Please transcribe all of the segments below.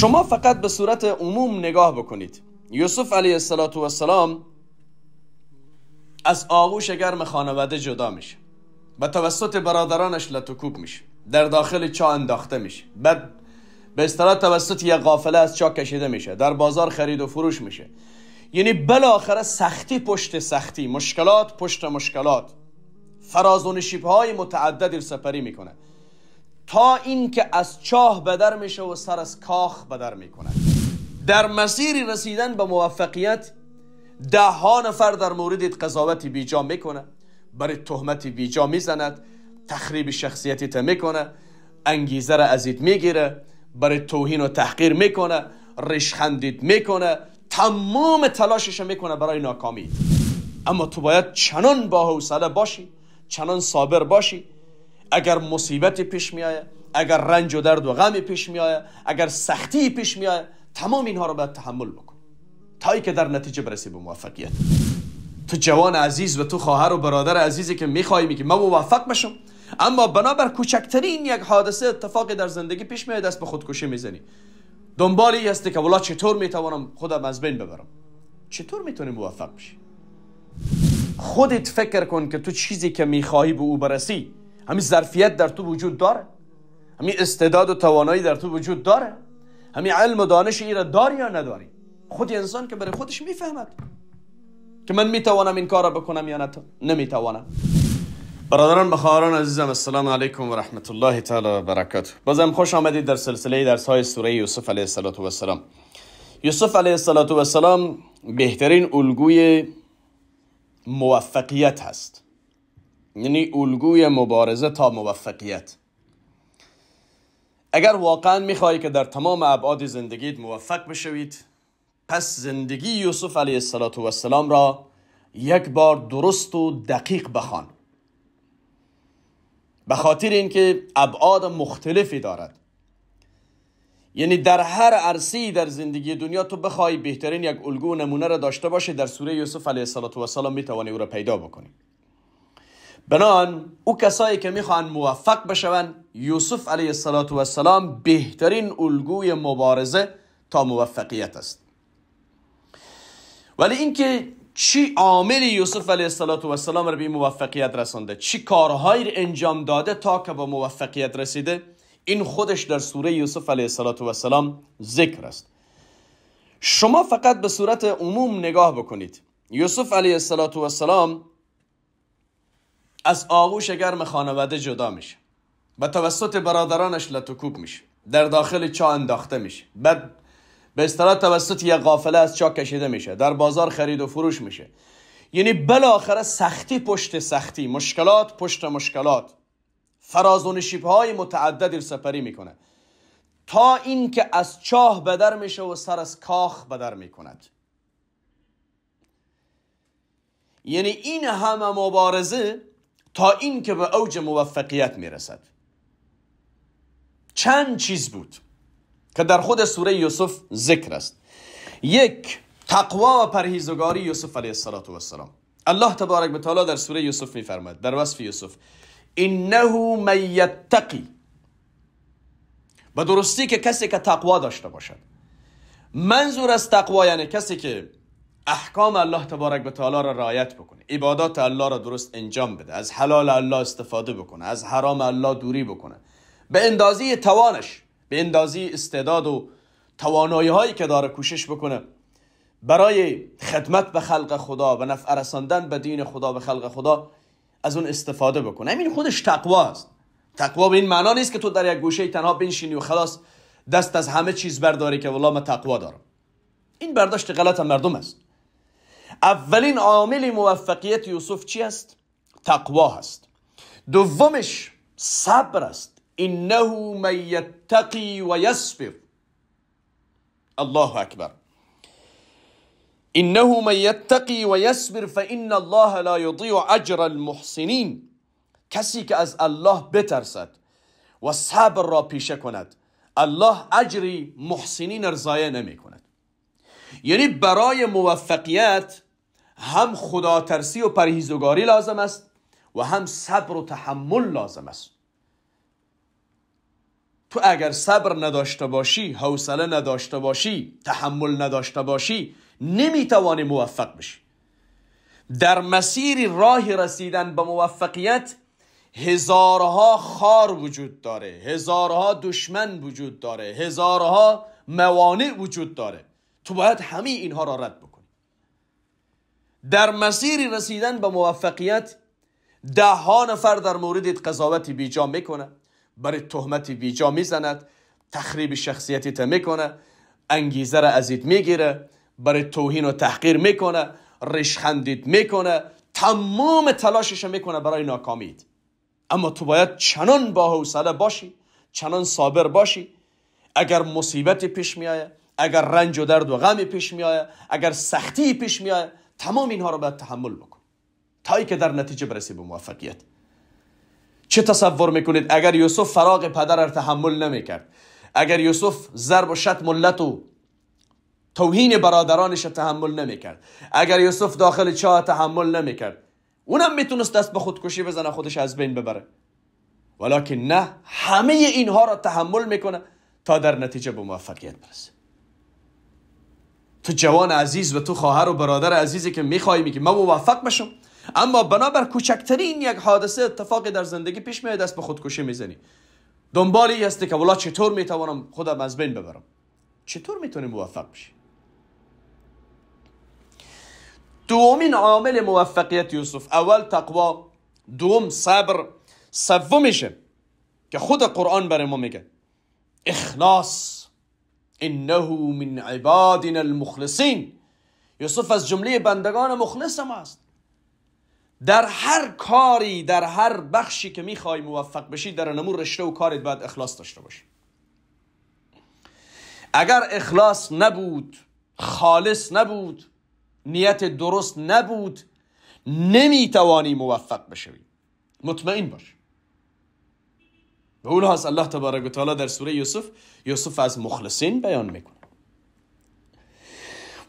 شما فقط به صورت عموم نگاه بکنید یوسف علیه السلام از آغوش گرم خانواده جدا میشه و توسط برادرانش لتوکوب میشه در داخل چا انداخته میشه بعد به اصطلاح توسط یه قافله از چا کشیده میشه در بازار خرید و فروش میشه یعنی بالاخره سختی پشت سختی مشکلات پشت مشکلات فراز و نشیب های متعددی سپری میکنه تا اینکه از چاه بدر میشه و سر از کاخ بدر میکنه در مسیری رسیدن به موفقیت ده ها نفر در مورد قضاوت بیجا میکنه برای تهمت بیجا میزند تخریب شخصیتی میکنه انگیزه را ازید میگیره برای توهین و تحقیر میکنه رشخندید میکنه تمام تلاشش میکنه برای ناکامی اما تو باید چنان با حوصله باشی چنان صابر باشی اگر مصیبت پیش می آید اگر رنج و درد و غم پیش می آید اگر سختی پیش می آید تمام اینها رو باید تحمل بکن تا که در نتیجه برسی به موفقیت تو جوان عزیز و تو خواهر و برادر عزیزی که میخوای میگی من موفق بشم اما بنابر کوچکترین یک حادثه اتفاقی در زندگی پیش میاد دست به خودکشی میزنی دنبالی هستی که ولا چطور میتوانم خودم از بین ببرم چطور میتونی موفق بشی خودت فکر کن که تو چیزی که میخواهی به او برسی همین ظرفیت در تو وجود داره همین استعداد و توانایی در تو وجود داره همین علم و دانش ای را داری یا نداری خود انسان که برای خودش میفهمد که من میتوانم این کار را بکنم یا نمیتوانم برادران و عزیزم السلام علیکم و رحمت الله تعالی و برکاته بازم خوش آمدید در سلسله درس های سوره یوسف علیه السلام یوسف علیه السلام بهترین الگوی موفقیت هست یعنی الگوی مبارزه تا موفقیت اگر واقعا میخواهی که در تمام ابعاد زندگیت موفق بشوید پس زندگی یوسف علیه السلام را یک بار درست و دقیق بخوان به خاطر اینکه ابعاد مختلفی دارد یعنی در هر عرصه در زندگی دنیا تو بخوای بهترین یک الگو و نمونه را داشته باشی در سوره یوسف علیه السلام میتوانی او را پیدا بکنی بنان او کسایی که میخوان موفق بشون یوسف علیه السلام بهترین الگوی مبارزه تا موفقیت است ولی اینکه چی عامل یوسف علیه السلام را به موفقیت رسانده چی کارهایی رو انجام داده تا که به موفقیت رسیده این خودش در سوره یوسف علیه السلام ذکر است شما فقط به صورت عموم نگاه بکنید یوسف علیه السلام از آغوش گرم خانواده جدا میشه و توسط برادرانش لتوکوب میشه در داخل چا انداخته میشه بعد به اصطلاح توسط یه قافله از چا کشیده میشه در بازار خرید و فروش میشه یعنی بالاخره سختی پشت سختی مشکلات پشت مشکلات فراز و های متعددی سپری میکنه تا اینکه از چاه بدر میشه و سر از کاخ بدر میکند یعنی این همه مبارزه تا این که به اوج موفقیت میرسد چند چیز بود که در خود سوره یوسف ذکر است یک تقوا و پرهیزگاری یوسف علیه السلام الله تبارک به تعالی در سوره یوسف میفرماید در وصف یوسف انه من یتقی به درستی که کسی که تقوا داشته باشد منظور از تقوا یعنی کسی که احکام الله تبارک به تعالی را رعایت بکنه عبادات الله را درست انجام بده از حلال الله استفاده بکنه از حرام الله دوری بکنه به اندازی توانش به اندازی استعداد و توانایی هایی که داره کوشش بکنه برای خدمت به خلق خدا و نفع رساندن به دین خدا به خلق خدا از اون استفاده بکنه همین خودش تقوا است تقوا به این معنا نیست که تو در یک گوشه تنها بنشینی و خلاص دست از همه چیز برداری که والله من تقوا دارم این برداشت غلط مردم است اولین عامل موفقیت یوسف چی است؟ تقوا هست دومش صبر است انه من یتقی و یصبر الله اکبر انه من یتقی و یصبر فان الله لا یضیع اجر المحسنین کسی که از الله بترسد و صبر را پیشه کند الله اجری محسنین رضایه نمی کند یعنی برای موفقیت هم خداترسی و پرهیزگاری لازم است و هم صبر و تحمل لازم است تو اگر صبر نداشته باشی حوصله نداشته باشی تحمل نداشته باشی نمیتوانی موفق بشی در مسیر راه رسیدن به موفقیت هزارها خار وجود داره هزارها دشمن وجود داره هزارها موانع وجود داره تو باید همه اینها را رد بکن در مسیر رسیدن به موفقیت ده ها نفر در مورد قضاوت بیجا میکنه برای تهمت بیجا میزند تخریب شخصیتی میکنه انگیزه را ازید میگیره برای توهین و تحقیر میکنه رشخندید میکنه تمام تلاشش میکنه برای ناکامیت اما تو باید چنان با حوصله باشی چنان صابر باشی اگر مصیبت پیش میایه اگر رنج و درد و غمی پیش میایه اگر سختی پیش میایه تمام اینها رو باید تحمل بکن تایی که در نتیجه برسی به موفقیت چه تصور میکنید اگر یوسف فراغ پدر را تحمل نمیکرد اگر یوسف ضرب و شتم و و توهین برادرانش را تحمل نمیکرد اگر یوسف داخل چاه تحمل نمیکرد اونم میتونست دست به خودکشی بزنه خودش از بین ببره ولیکن نه همه اینها را تحمل میکنه تا در نتیجه به موفقیت برسه تو جوان عزیز و تو خواهر و برادر عزیزی که میخوای میگی من موفق بشم اما بنابر کوچکترین یک حادثه اتفاقی در زندگی پیش میاد دست به خودکشی میزنی دنبالی هستی که والله چطور میتوانم خودم از بین ببرم چطور میتونی موفق بشی دومین عامل موفقیت یوسف اول تقوا دوم صبر سومیشه که خود قرآن برای ما میگه اخلاص انه من عبادنا المخلصین یوسف از جمله بندگان مخلص ما است در هر کاری در هر بخشی که میخوای موفق بشی در نمور رشته و کارت باید اخلاص داشته باشی اگر اخلاص نبود خالص نبود نیت درست نبود نمیتوانی موفق بشوی مطمئن باش به اون لحاظ الله تبارک و تعالی در سوره یوسف یوسف از مخلصین بیان میکنه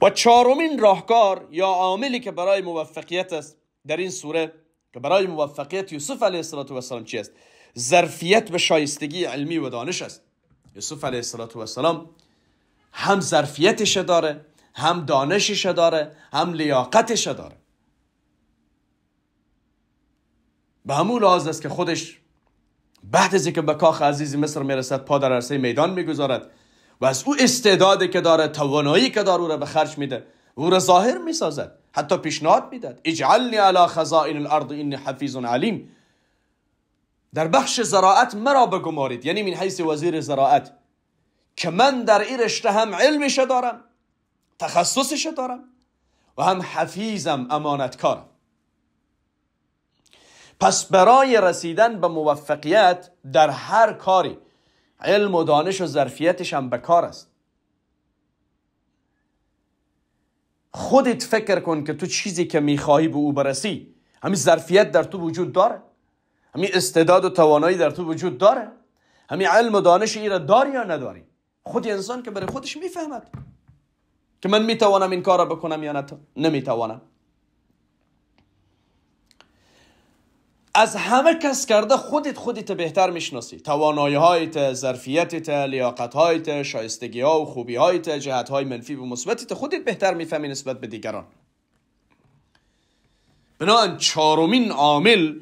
و چهارمین راهکار یا عاملی که برای موفقیت است در این سوره که برای موفقیت یوسف علیه السلام چی است ظرفیت به شایستگی علمی و دانش است یوسف علیه السلام هم ظرفیتش داره هم دانشش داره هم لیاقتش داره به همون لحاظ است که خودش بعد از اینکه به کاخ عزیز مصر میرسد پا در عرصه میدان میگذارد و از او استعدادی که داره توانایی که داره او را به خرج میده او را ظاهر میسازد حتی پیشنهاد میدهد اجعلنی علی خزائن الارض انی حفیظ علیم در بخش زراعت مرا بگمارید یعنی من حیث وزیر زراعت که من در این رشته هم علمش دارم تخصصش دارم و هم حفیظم امانتکارم پس برای رسیدن به موفقیت در هر کاری علم و دانش و ظرفیتش هم به کار است خودت فکر کن که تو چیزی که میخواهی به او برسی همین ظرفیت در تو وجود داره همین استعداد و توانایی در تو وجود داره همین علم و دانش ای را داری یا نداری خود انسان که برای خودش میفهمد که من میتوانم این کار را بکنم یا نمیتوانم از همه کس کرده خودت خودت بهتر میشناسی توانایی هایت ظرفیتت لیاقت هایت شایستگی ها و خوبی هایت جهت های منفی و مثبتت خودت بهتر میفهمی نسبت به دیگران بنابراین چهارمین عامل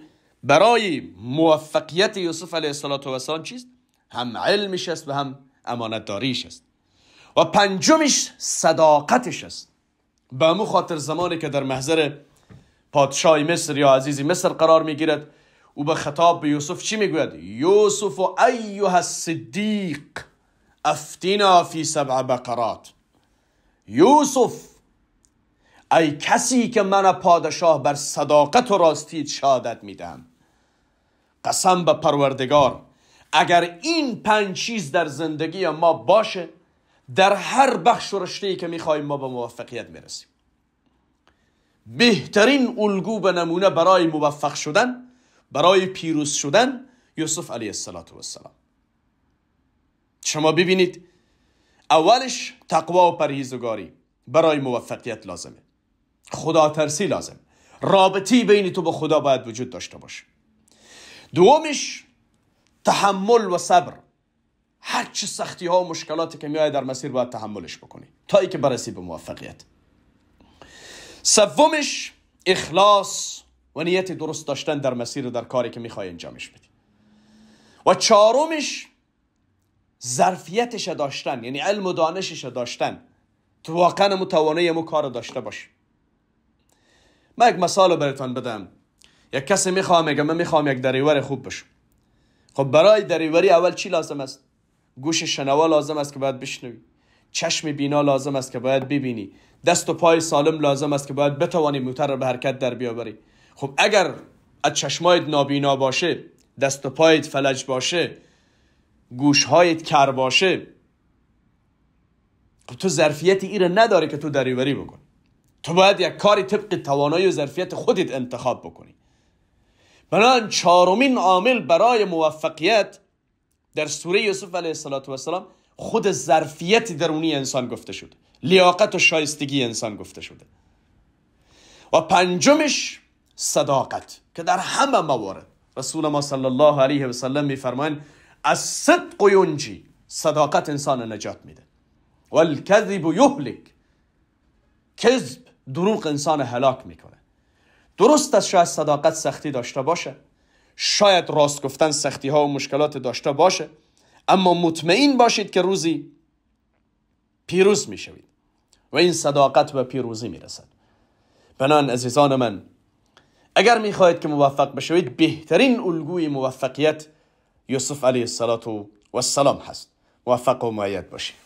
برای موفقیت یوسف علیه السلام چیست هم علمش است و هم داریش است و پنجمش صداقتش است به مو خاطر زمانی که در محضر پادشاه مصر یا عزیزی مصر قرار میگیرد او به خطاب به یوسف چی میگوید یوسف و ایها الصدیق افتینا فی سبع بقرات یوسف ای کسی که من پادشاه بر صداقت و راستی شهادت میدهم قسم به پروردگار اگر این پنج چیز در زندگی ما باشه در هر بخش و رشته که میخواهیم ما به موفقیت میرسیم بهترین الگو به نمونه برای موفق شدن برای پیروز شدن یوسف علیه السلام شما ببینید اولش تقوا و پرهیزگاری برای موفقیت لازمه خدا ترسی لازم رابطی بین تو با خدا باید وجود داشته باشه دومش تحمل و صبر هر چه سختی ها و مشکلاتی که میای در مسیر باید تحملش بکنی تا ای که برسی به موفقیت سومش اخلاص و نیت درست داشتن در مسیر در کاری که میخوای انجامش بدی و چهارمش ظرفیتش داشتن یعنی علم و دانشش داشتن تو واقعا متوانه یه کار داشته باش من یک مثال براتون بدم یک کسی میخوام میگه من میخوام یک دریور خوب بشم خب برای دریوری اول چی لازم است گوش شنوا لازم است که باید بشنوی چشم بینا لازم است که باید ببینی دست و پای سالم لازم است که باید بتوانی موتر به حرکت در بیاوری خب اگر از چشمایت نابینا باشه دست و پایت فلج باشه گوشهایت کر باشه خب تو ظرفیت ای رو نداره که تو دریوری بکن تو باید یک کاری طبق توانایی و ظرفیت خودت انتخاب بکنی بنابراین چهارمین عامل برای موفقیت در سوره یوسف علیه السلام خود ظرفیت درونی انسان گفته شده لیاقت و شایستگی انسان گفته شده و پنجمش صداقت که در همه موارد رسول ما صلی الله علیه و سلم فرماین از صدق و یونجی صداقت انسان نجات میده و الکذب یهلک کذب دروغ انسان هلاک میکنه درست است شاید صداقت سختی داشته باشه شاید راست گفتن سختی ها و مشکلات داشته باشه اما مطمئن باشید که روزی پیروز می شوید و این صداقت به پیروزی می رسد بنان عزیزان من اگر می خواهید که موفق بشوید بهترین الگوی موفقیت یوسف علیه السلام هست موفق و معید باشید